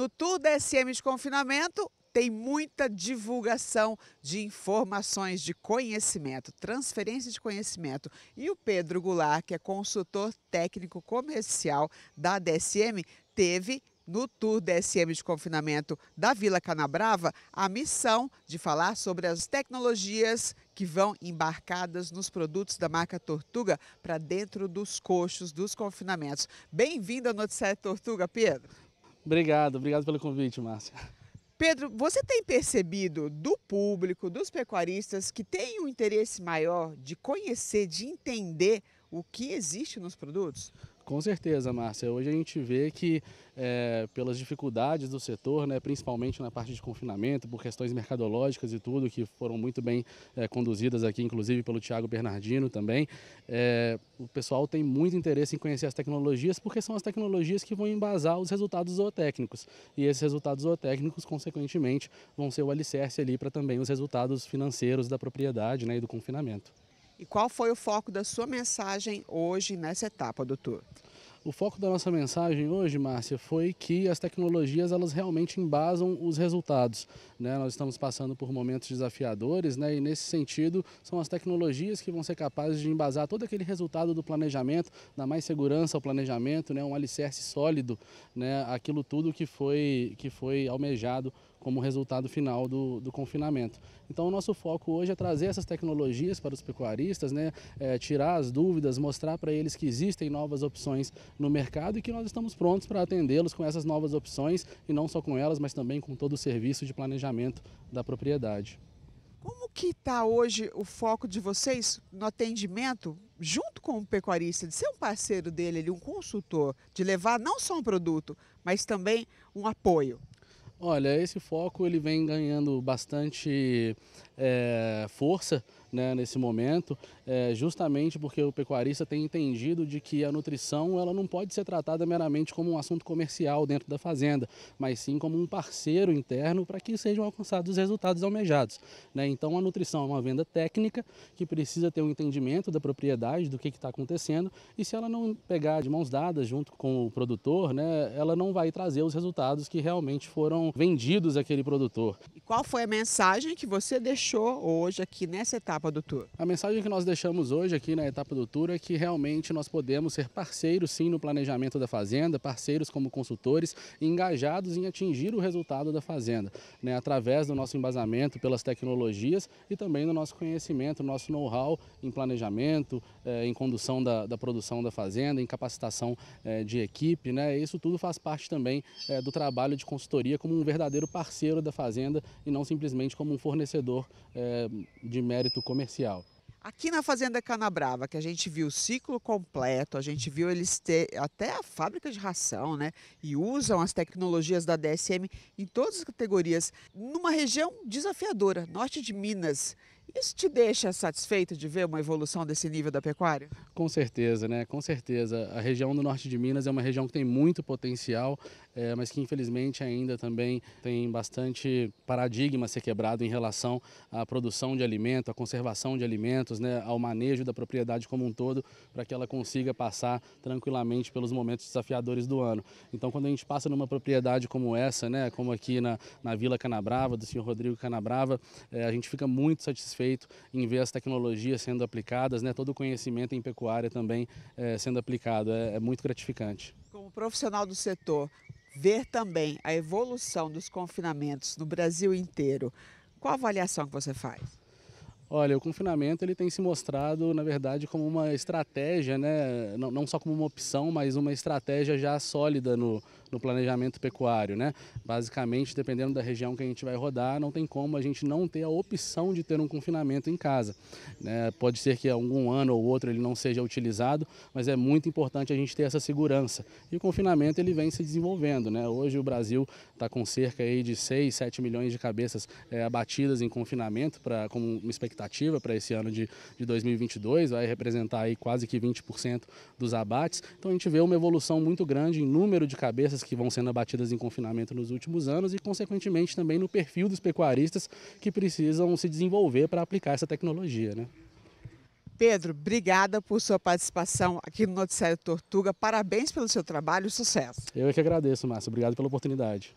No Tour DSM de Confinamento, tem muita divulgação de informações, de conhecimento, transferência de conhecimento. E o Pedro Goulart, que é consultor técnico comercial da DSM, teve no Tour DSM de Confinamento da Vila Canabrava a missão de falar sobre as tecnologias que vão embarcadas nos produtos da marca Tortuga para dentro dos coxos dos confinamentos. Bem-vindo ao Noticiário Tortuga, Pedro. Obrigado, obrigado pelo convite, Márcia. Pedro, você tem percebido do público, dos pecuaristas, que tem um interesse maior de conhecer, de entender o que existe nos produtos? Com certeza, Márcia. Hoje a gente vê que é, pelas dificuldades do setor, né, principalmente na parte de confinamento, por questões mercadológicas e tudo, que foram muito bem é, conduzidas aqui, inclusive pelo Tiago Bernardino também, é, o pessoal tem muito interesse em conhecer as tecnologias, porque são as tecnologias que vão embasar os resultados zootécnicos. E esses resultados zootécnicos, consequentemente, vão ser o alicerce ali para também os resultados financeiros da propriedade né, e do confinamento. E qual foi o foco da sua mensagem hoje nessa etapa, doutor? O foco da nossa mensagem hoje, Márcia, foi que as tecnologias elas realmente embasam os resultados. Né? Nós estamos passando por momentos desafiadores né? e, nesse sentido, são as tecnologias que vão ser capazes de embasar todo aquele resultado do planejamento, dar mais segurança ao planejamento, né? um alicerce sólido, né? aquilo tudo que foi, que foi almejado como resultado final do, do confinamento. Então o nosso foco hoje é trazer essas tecnologias para os pecuaristas, né, é, tirar as dúvidas, mostrar para eles que existem novas opções no mercado e que nós estamos prontos para atendê-los com essas novas opções e não só com elas, mas também com todo o serviço de planejamento da propriedade. Como que está hoje o foco de vocês no atendimento junto com o pecuarista, de ser um parceiro dele, um consultor, de levar não só um produto, mas também um apoio? Olha, esse foco ele vem ganhando bastante é, força né, nesse momento, é, justamente porque o pecuarista tem entendido de que a nutrição ela não pode ser tratada meramente como um assunto comercial dentro da fazenda, mas sim como um parceiro interno para que sejam alcançados os resultados almejados. Né? Então a nutrição é uma venda técnica que precisa ter um entendimento da propriedade, do que está acontecendo, e se ela não pegar de mãos dadas junto com o produtor, né, ela não vai trazer os resultados que realmente foram vendidos àquele produtor. E qual foi a mensagem que você deixou hoje aqui nessa etapa? etapa do Tour? A mensagem que nós deixamos hoje aqui na etapa do Tour é que realmente nós podemos ser parceiros sim no planejamento da fazenda, parceiros como consultores, engajados em atingir o resultado da fazenda, né, através do nosso embasamento pelas tecnologias e também do nosso conhecimento, nosso know-how em planejamento, eh, em condução da, da, produção da fazenda, em capacitação eh, de equipe, né, isso tudo faz parte também eh, do trabalho de consultoria como um verdadeiro parceiro da fazenda e não simplesmente como um fornecedor eh, de mérito comercial. Aqui na Fazenda Canabrava, que a gente viu o ciclo completo, a gente viu eles ter até a fábrica de ração, né? E usam as tecnologias da DSM em todas as categorias, numa região desafiadora, norte de Minas. Isso te deixa satisfeito de ver uma evolução desse nível da pecuária? Com certeza, né? Com certeza. A região do norte de Minas é uma região que tem muito potencial, é, mas que infelizmente ainda também tem bastante paradigma a ser quebrado em relação à produção de alimento, à conservação de alimentos, né? ao manejo da propriedade como um todo, para que ela consiga passar tranquilamente pelos momentos desafiadores do ano. Então, quando a gente passa numa propriedade como essa, né? como aqui na, na Vila Canabrava, do senhor Rodrigo Canabrava, é, a gente fica muito satisfeito satisfeito em ver as tecnologias sendo aplicadas, né, todo o conhecimento em pecuária também é, sendo aplicado. É, é muito gratificante. Como profissional do setor, ver também a evolução dos confinamentos no Brasil inteiro, qual a avaliação que você faz? Olha, o confinamento ele tem se mostrado, na verdade, como uma estratégia, né? não, não só como uma opção, mas uma estratégia já sólida no, no planejamento pecuário. Né? Basicamente, dependendo da região que a gente vai rodar, não tem como a gente não ter a opção de ter um confinamento em casa. Né? Pode ser que algum ano ou outro ele não seja utilizado, mas é muito importante a gente ter essa segurança. E o confinamento ele vem se desenvolvendo. Né? Hoje o Brasil está com cerca aí de 6, 7 milhões de cabeças é, abatidas em confinamento, pra, como uma expectativa expectativa para esse ano de, de 2022, vai representar aí quase que 20% dos abates. Então a gente vê uma evolução muito grande em número de cabeças que vão sendo abatidas em confinamento nos últimos anos e, consequentemente, também no perfil dos pecuaristas que precisam se desenvolver para aplicar essa tecnologia. Né? Pedro, obrigada por sua participação aqui no Noticiário Tortuga. Parabéns pelo seu trabalho e sucesso. Eu é que agradeço, Márcio. Obrigado pela oportunidade.